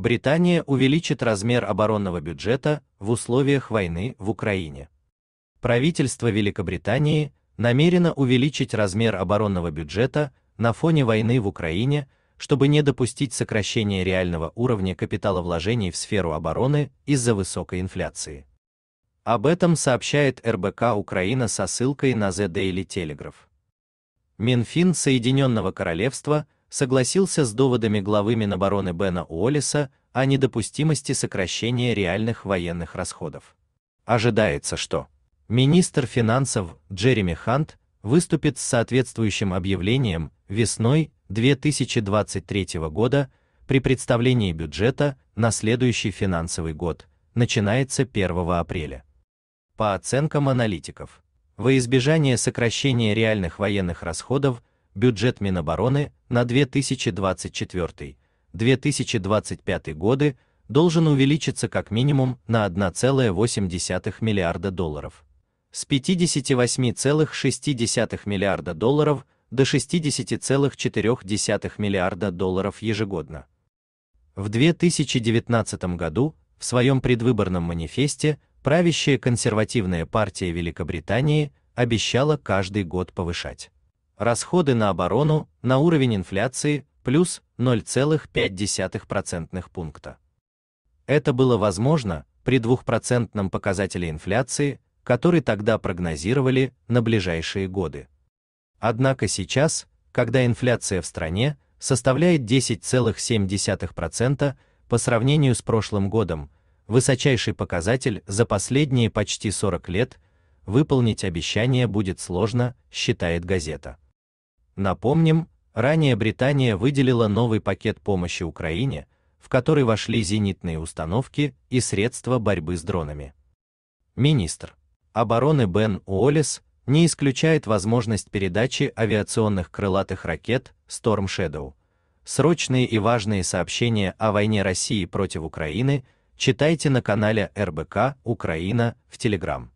Британия увеличит размер оборонного бюджета в условиях войны в Украине. Правительство Великобритании намерено увеличить размер оборонного бюджета на фоне войны в Украине, чтобы не допустить сокращения реального уровня капиталовложений в сферу обороны из-за высокой инфляции. Об этом сообщает РБК Украина со ссылкой на The Daily Telegraph. Минфин Соединенного Королевства – согласился с доводами главы Минобороны Бена Уоллиса о недопустимости сокращения реальных военных расходов. Ожидается, что министр финансов Джереми Хант выступит с соответствующим объявлением весной 2023 года при представлении бюджета на следующий финансовый год, начинается 1 апреля. По оценкам аналитиков, во избежание сокращения реальных военных расходов бюджет Минобороны на 2024-2025 годы должен увеличиться как минимум на 1,8 миллиарда долларов. С 58,6 миллиарда долларов до 60,4 миллиарда долларов ежегодно. В 2019 году в своем предвыборном манифесте правящая консервативная партия Великобритании обещала каждый год повышать расходы на оборону на уровень инфляции плюс 0,5% пункта. Это было возможно при двухпроцентном показателе инфляции, который тогда прогнозировали на ближайшие годы. Однако сейчас, когда инфляция в стране составляет 10,7% по сравнению с прошлым годом, высочайший показатель за последние почти 40 лет, выполнить обещание будет сложно, считает газета. Напомним, ранее Британия выделила новый пакет помощи Украине, в который вошли зенитные установки и средства борьбы с дронами. Министр обороны Бен Уоллес не исключает возможность передачи авиационных крылатых ракет Storm Shadow. Срочные и важные сообщения о войне России против Украины читайте на канале РБК Украина в Телеграм.